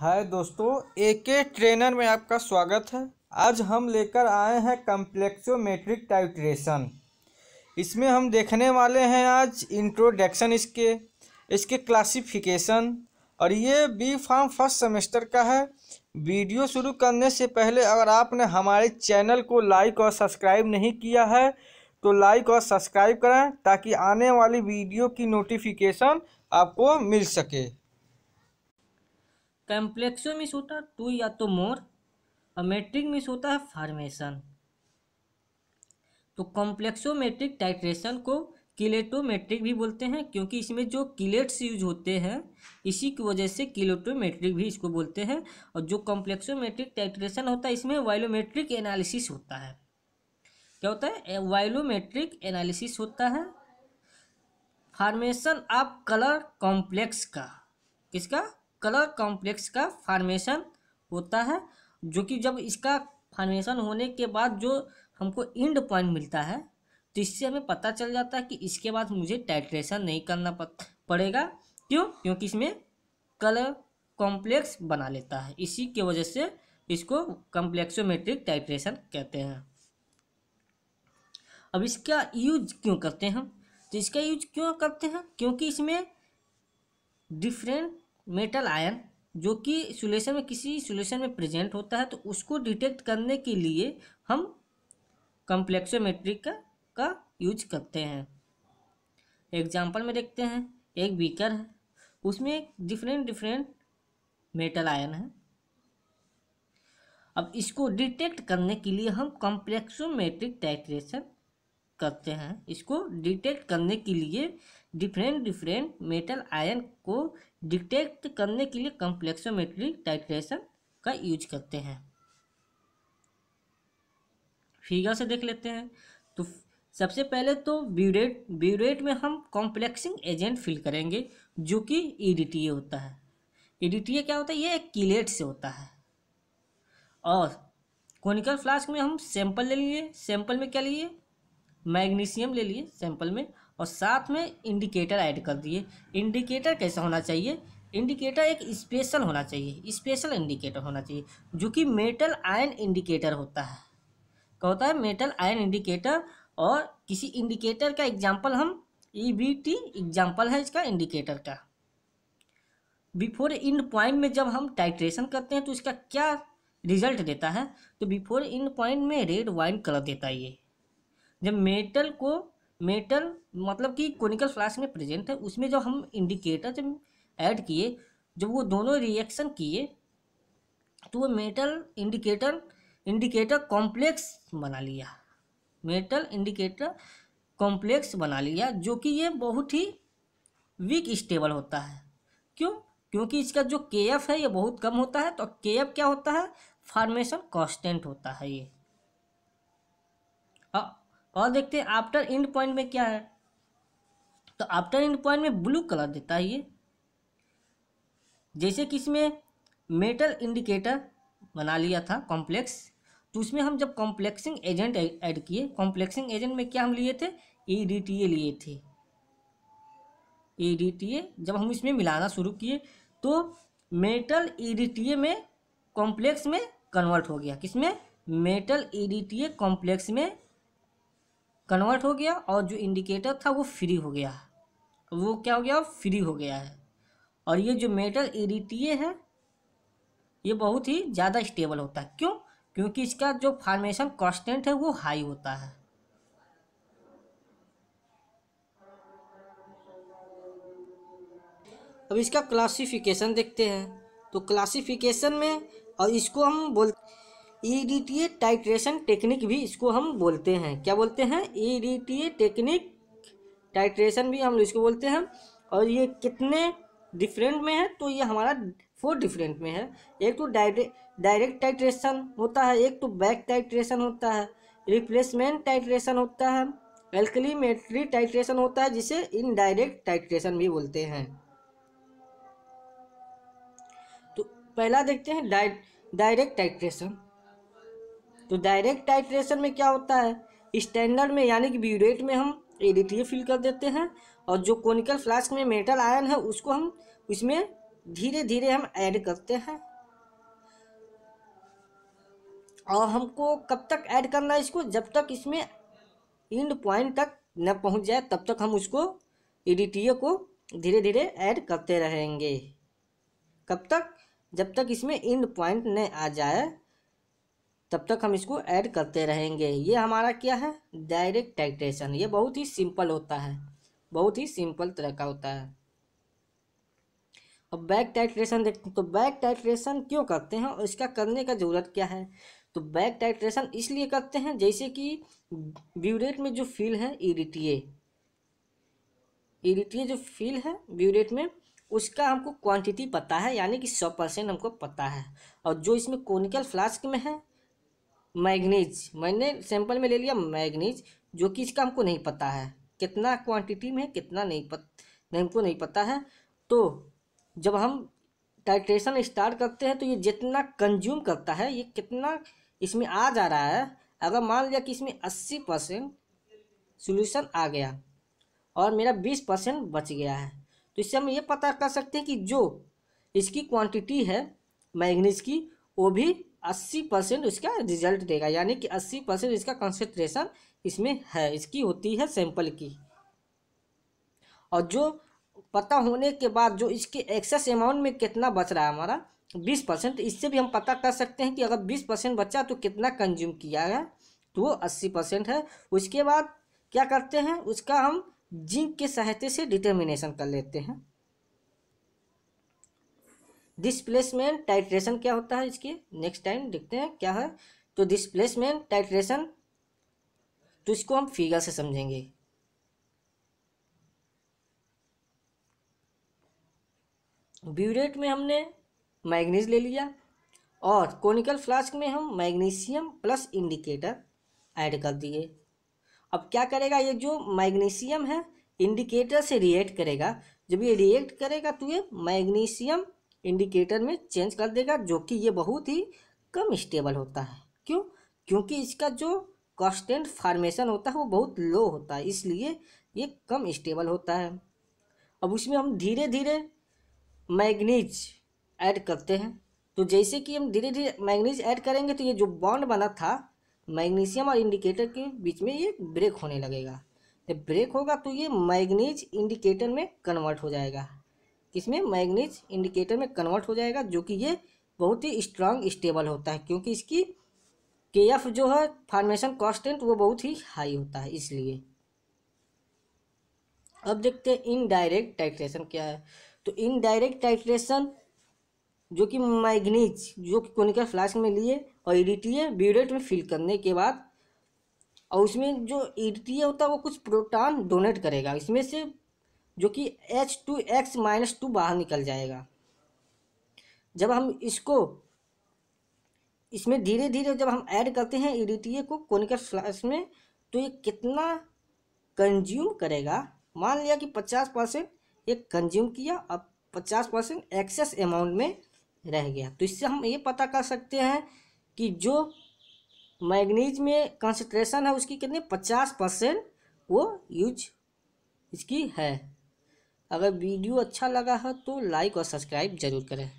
हाय दोस्तों एके ट्रेनर में आपका स्वागत है आज हम लेकर आए हैं कम्प्लेक्सोमेट्रिक टाइट्रेशन इसमें हम देखने वाले हैं आज इंट्रोडक्शन इसके इसके क्लासिफिकेशन और ये बी फार्म फर्स्ट सेमेस्टर का है वीडियो शुरू करने से पहले अगर आपने हमारे चैनल को लाइक और सब्सक्राइब नहीं किया है तो लाइक और सब्सक्राइब करें ताकि आने वाली वीडियो की नोटिफिकेशन आपको मिल सके कॉम्प्लेक्सो मिस होता है टू या तो मोर और मेट्रिक मिस होता है फार्मेशन तो कॉम्प्लेक्सोमेट्रिक टाइट्रेशन को किलेटोमेट्रिक भी बोलते हैं क्योंकि इसमें जो किलेट्स यूज होते हैं इसी की वजह से किलेटोमेट्रिक भी इसको बोलते हैं और जो कॉम्प्लेक्सोमेट्रिक टाइट्रेशन होता है इसमें वायलोमेट्रिक एनालिसिस होता है क्या होता है वायलोमेट्रिक एनालिसिस होता है फार्मेशन ऑफ कलर कॉम्प्लेक्स का किसका कलर कॉम्प्लेक्स का फार्मेशन होता है जो कि जब इसका फार्मेशन होने के बाद जो हमको इंड पॉइंट मिलता है तो इससे हमें पता चल जाता है कि इसके बाद मुझे टाइट्रेशन नहीं करना पड़ेगा क्यों क्योंकि इसमें कलर कॉम्प्लेक्स बना लेता है इसी के वजह से इसको कॉम्प्लेक्सोमेट्रिक टाइट्रेशन कहते हैं अब इसका यूज क्यों करते हैं तो इसका यूज क्यों करते हैं क्योंकि इसमें डिफरेंट मेटल आयन जो कि सोल्यूशन में किसी सोल्यूशन में प्रेजेंट होता है तो उसको डिटेक्ट करने के लिए हम कम्प्लेक्सोमेट्रिक का, का यूज करते हैं एग्जाम्पल में देखते हैं एक बीकर है उसमें डिफरेंट डिफरेंट मेटल आयन है अब इसको डिटेक्ट करने के लिए हम कॉम्प्लेक्सोमेट्रिक टाइट्रेशन करते हैं इसको डिटेक्ट करने के लिए डिफरेंट डिफरेंट मेटल आयन को डिटेक्ट करने के लिए कम्प्लेक्सोमेट्री टाइट्रेशन का यूज करते हैं फिगर से देख लेते हैं तो सबसे पहले तो ब्यूरेट ब्यूरेट में हम कॉम्प्लेक्सिंग एजेंट फिल करेंगे जो कि ई e होता है ई e क्या होता है ये एक किलेट से होता है और कोनिकल फ्लास्क में हम सैंपल ले लिए सैंपल में क्या लिए मैग्नीशियम ले लिए सैंपल में और साथ में इंडिकेटर ऐड कर दिए इंडिकेटर कैसा होना चाहिए इंडिकेटर एक स्पेशल होना चाहिए स्पेशल इंडिकेटर होना चाहिए जो कि मेटल आयन इंडिकेटर होता है क्या होता है मेटल आयन इंडिकेटर और किसी इंडिकेटर का एग्जाम्पल हम ई बी टी एग्जाम्पल है इसका इंडिकेटर का बिफोर इंड पॉइंट में जब हम टाइट्रेशन करते हैं तो इसका क्या रिजल्ट देता है तो बिफोर इंड पॉइंट में रेड वाइन कलर देता है ये जब मेटल को मेटल मतलब कि कोनिकल फ्लास्क में प्रेजेंट है उसमें जब हम इंडिकेटर जब ऐड किए जब वो दोनों रिएक्शन किए तो वो मेटल इंडिकेटर इंडिकेटर कॉम्प्लेक्स बना लिया मेटल इंडिकेटर कॉम्प्लेक्स बना लिया जो कि ये बहुत ही वीक स्टेबल होता है क्यों क्योंकि इसका जो के एफ है ये बहुत कम होता है तो के एफ क्या होता है फॉर्मेशन कॉन्स्टेंट होता है ये और देखते हैं आफ्टर इंड पॉइंट में क्या है तो आफ्टर इंड पॉइंट में ब्लू कलर देता है ये जैसे कि इसमें मेटल इंडिकेटर बना लिया था कॉम्प्लेक्स तो उसमें हम जब कॉम्प्लेक्सिंग एजेंट ऐड किए कॉम्प्लेक्सिंग एजेंट में क्या हम लिए थे ई डी टी ए लिए थे ई डी टी ए जब हम इसमें मिलाना शुरू किए तो metal E D T A में कॉम्प्लेक्स में कन्वर्ट हो गया किसमें मेटल ई डी कॉम्प्लेक्स में कन्वर्ट हो गया और जो इंडिकेटर था वो फ्री हो गया वो क्या हो गया फ्री हो गया है और ये जो मेटल एरिटिए है ये बहुत ही ज़्यादा स्टेबल होता है क्यों क्योंकि इसका जो फॉर्मेशन कॉन्स्टेंट है वो हाई होता है अब इसका क्लासिफिकेशन देखते हैं तो क्लासिफिकेशन में और इसको हम बोल E D T A titration technique भी इसको हम बोलते हैं क्या बोलते हैं E D T A technique titration भी हम इसको बोलते हैं और ये कितने डिफरेंट में है तो ये हमारा फोर डिफरेंट में है एक तो डायरेक्ट डायरेक्ट टाइट्रेशन होता है एक तो बैक टाइट्रेशन होता है रिप्लेसमेंट टाइट्रेशन होता है एल्कलीमेट्री टाइट्रेशन होता है जिसे इनडायरेक्ट टाइट्रेशन भी बोलते हैं तो पहला देखते हैं डायरेक्ट टाइट्रेशन तो डायरेक्ट टाइट्रेशन में क्या होता है स्टैंडर्ड में यानी कि ब्यूरेट में हम एडिटिव फिल कर देते हैं और जो कॉनिकल फ्लास्क में मेटल आयन है उसको हम उसमें धीरे धीरे हम ऐड करते हैं और हमको कब तक ऐड करना है इसको जब तक इसमें इंड पॉइंट तक न पहुंच जाए तब तक हम उसको एडीटीए को धीरे धीरे ऐड करते रहेंगे कब तक जब तक इसमें इंड पॉइंट न आ जाए तब तक हम इसको ऐड करते रहेंगे ये हमारा क्या है डायरेक्ट टाइट्रेशन ये बहुत ही सिंपल होता है बहुत ही सिंपल तरह का होता है अब बैक टाइट्रेशन देखते हैं तो बैक टाइट्रेशन क्यों करते हैं और इसका करने का ज़रूरत क्या है तो बैक टाइट्रेशन इसलिए करते हैं जैसे कि ब्यूरेट में जो फील है इरिटीए इरिटीए जो फील है ब्यूरेट में उसका हमको क्वांटिटी पता है यानी कि सौ परसेंट हमको पता है और जो इसमें कॉनिकल फ्लास्क में है मैग्नीज मैंने सैंपल में ले लिया मैग्नीज जो कि इसका हमको नहीं पता है कितना क्वांटिटी में है कितना नहीं पत नहीं हमको नहीं पता है तो जब हम टाइट्रेशन स्टार्ट करते हैं तो ये जितना कंज्यूम करता है ये कितना इसमें आ जा रहा है अगर मान लिया कि इसमें अस्सी परसेंट सोल्यूशन आ गया और मेरा बीस परसेंट बच गया है तो इससे हम ये पता कर सकते हैं कि जो इसकी क्वांटिटी है मैग्नीज की वो भी अस्सी परसेंट इसका रिजल्ट देगा यानी कि अस्सी परसेंट इसका कंसेंट्रेशन इसमें है इसकी होती है सैंपल की और जो पता होने के बाद जो इसके एक्सेस अमाउंट में कितना बच रहा है हमारा बीस परसेंट इससे भी हम पता कर सकते हैं कि अगर बीस परसेंट बचा तो कितना कंज्यूम किया है तो वो अस्सी परसेंट है उसके बाद क्या करते हैं उसका हम जिंक के सहायते से डिटर्मिनेशन कर लेते हैं डिसप्लेसमेंट टाइट्रेशन क्या होता है इसकी नेक्स्ट टाइम देखते हैं क्या है तो डिसप्लेसमेंट टाइट्रेशन तो इसको हम फिगर से समझेंगे ब्यूरेट में हमने मैग्नीज ले लिया और कोनिकल फ्लास्क में हम मैग्नीशियम प्लस इंडिकेटर ऐड कर दिए अब क्या करेगा ये जो मैग्नीशियम है इंडिकेटर से रिएक्ट करेगा जब ये रिएक्ट करेगा तो ये मैग्नीशियम इंडिकेटर में चेंज कर देगा जो कि ये बहुत ही कम स्टेबल होता है क्यों क्योंकि इसका जो कॉन्स्टेंट फार्मेशन होता है वो बहुत लो होता है इसलिए ये कम स्टेबल होता है अब उसमें हम धीरे धीरे मैग्नीज ऐड करते हैं तो जैसे कि हम धीरे धीरे मैग्नीज ऐड करेंगे तो ये जो बॉन्ड बना था मैग्नीशियम और इंडिकेटर के बीच में ये ब्रेक होने लगेगा जब ब्रेक होगा तो ये मैग्नीज इंडिकेटर में कन्वर्ट हो जाएगा इसमें मैग्नीज इंडिकेटर में कन्वर्ट हो जाएगा जो कि ये बहुत ही स्ट्रांग स्टेबल होता है क्योंकि इसकी के जो है फार्मेशन कॉन्स्टेंट वो बहुत ही हाई होता है इसलिए अब देखते हैं इनडायरेक्ट टाइट्रेशन क्या है तो इनडायरेक्ट टाइट्रेशन जो कि मैग्नीज जो कि कोनिकल फ्लास्क में लिए और ईडीटीए e ब्यूरेट में फिल करने के बाद और उसमें जो ईडीटीए e होता है वो कुछ प्रोटॉन डोनेट करेगा इसमें से जो कि H two X minus two बाहर निकल जाएगा जब हम इसको इसमें धीरे धीरे जब हम ऐड करते हैं ईडीटीए को कोनिकल फ्लैश में तो ये कितना कंज्यूम करेगा मान लिया कि पचास परसेंट ये कंज्यूम किया अब पचास परसेंट एक्सेस अमाउंट में रह गया तो इससे हम ये पता कर सकते हैं कि जो मैग्नीज में कंसेंट्रेशन है उसकी कितनी पचास परसेंट वो यूज इसकी है अगर वीडियो अच्छा लगा हो तो लाइक और सब्सक्राइब जरूर करें